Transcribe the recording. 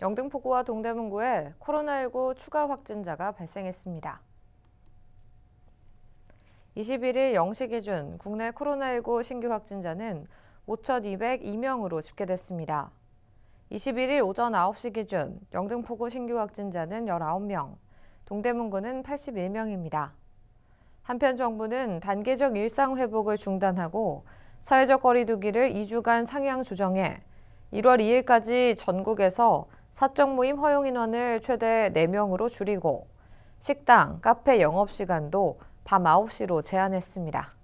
영등포구와 동대문구에 코로나19 추가 확진자가 발생했습니다. 21일 0시 기준 국내 코로나19 신규 확진자는 5,202명으로 집계됐습니다. 21일 오전 9시 기준 영등포구 신규 확진자는 19명, 동대문구는 81명입니다. 한편 정부는 단계적 일상 회복을 중단하고 사회적 거리두기를 2주간 상향 조정해 1월 2일까지 전국에서 사적 모임 허용 인원을 최대 4명으로 줄이고 식당, 카페 영업 시간도 밤 9시로 제한했습니다.